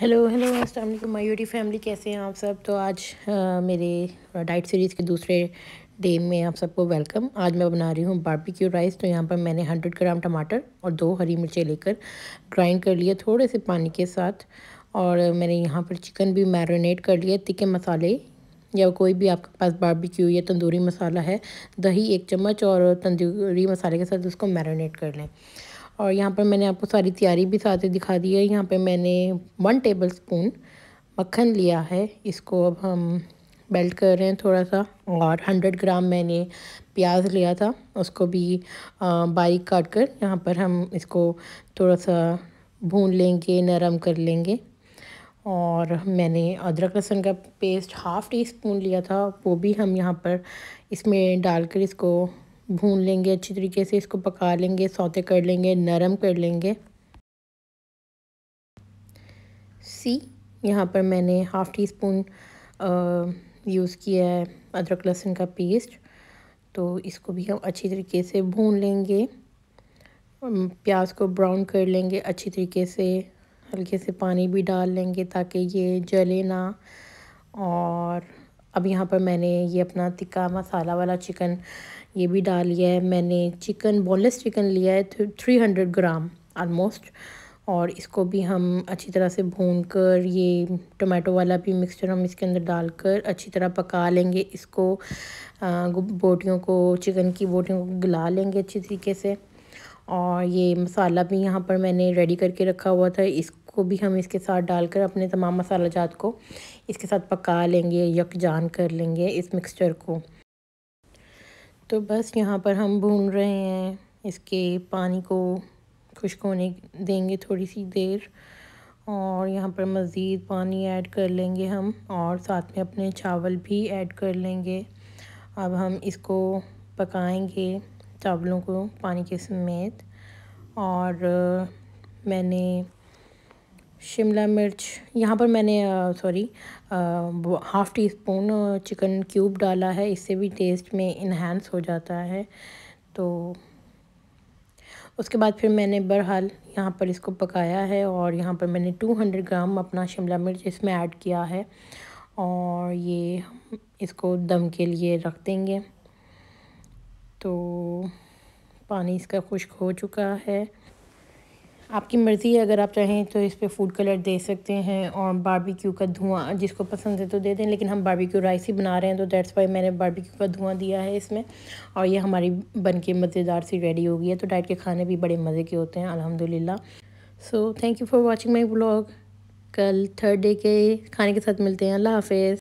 hello hello अस्सलाम वालेकुम my family कैसे हैं आप सब तो आज आ, मेरे डाइट सीरीज़ के दूसरे डे में आप सबको वेलकम आज मैं बना रही हूँ बारबेक्यू राइस तो यहाँ पर मैंने हंड्रेड ग्राम टमाटर और दो हरी मिर्चें लेकर ग्राइंड कर लिए थोड़े से पानी के साथ और मैंने यहाँ पर चिकन भी मैरिनेट कर लिया तिखे मसाले या कोई भी आपके पास बारबेक्यू या तंदूरी मसाला है दही एक चम्मच और तंदूरी मसाले के साथ उसको मैरिनेट कर लें और यहाँ पर मैंने आपको सारी तैयारी भी साथ ही दिखा दी है यहाँ पे मैंने वन टेबल स्पून मक्खन लिया है इसको अब हम बेल्ट कर रहे हैं थोड़ा सा और हंड्रेड ग्राम मैंने प्याज लिया था उसको भी बारीक काट कर यहाँ पर हम इसको थोड़ा सा भून लेंगे नरम कर लेंगे और मैंने अदरक लहसुन का पेस्ट हाफ़ टी स्पून लिया था वो भी हम यहाँ पर इसमें डालकर इसको भून लेंगे अच्छी तरीके से इसको पका लेंगे सौते कर लेंगे नरम कर लेंगे सी यहाँ पर मैंने हाफ़ टी स्पून यूज़ किया है अदरक लहसुन का पेस्ट तो इसको भी हम अच्छी तरीके से भून लेंगे प्याज को ब्राउन कर लेंगे अच्छी तरीके से हल्के से पानी भी डाल लेंगे ताकि ये जले ना और अब यहाँ पर मैंने ये अपना तिक्का मसाला वाला चिकन ये भी डाल लिया है मैंने चिकन बोनलेस चिकन लिया है थ्री हंड्रेड ग्राम आलमोस्ट और इसको भी हम अच्छी तरह से भून कर ये टमाटो वाला भी मिक्सचर हम इसके अंदर डालकर अच्छी तरह पका लेंगे इसको बोटियों को चिकन की बोटियों को गला लेंगे अच्छी तरीके से और ये मसाला भी यहाँ पर मैंने रेडी करके रखा हुआ था इस को भी हम इसके साथ डालकर अपने तमाम मसाला जात को इसके साथ पका लेंगे यकजान कर लेंगे इस मिक्सचर को तो बस यहाँ पर हम भून रहे हैं इसके पानी को खुश्क होने देंगे थोड़ी सी देर और यहाँ पर मज़ीद पानी ऐड कर लेंगे हम और साथ में अपने चावल भी ऐड कर लेंगे अब हम इसको पकाएंगे चावलों को पानी के समेत और मैंने शिमला मिर्च यहाँ पर मैंने sorry half teaspoon chicken cube डाला है इससे भी टेस्ट में इन्हेंस हो जाता है तो उसके बाद फिर मैंने बहरहाल यहाँ पर इसको पकाया है और यहाँ पर मैंने टू हंड्रेड ग्राम अपना शिमला मिर्च इसमें ऐड किया है और ये इसको दम के लिए रख देंगे तो पानी इसका खुश्क हो चुका है आपकी मर्ज़ी है अगर आप चाहें तो इस पर फूड कलर दे सकते हैं और बारबेक्यू का धुआं जिसको पसंद है तो दे दें लेकिन हम बारबेक्यू राइस ही बना रहे हैं तो डेट्स वाई मैंने बारबेक्यू का धुआं दिया है इसमें और ये हमारी बन के मज़ेदार सी रेडी हो गई है तो डाइट के खाने भी बड़े मज़े के होते हैं अलहमदिल्ला so thank you for watching my blog कल थर्ड डे के खाने के साथ मिलते हैं अल्लाह हाफिज़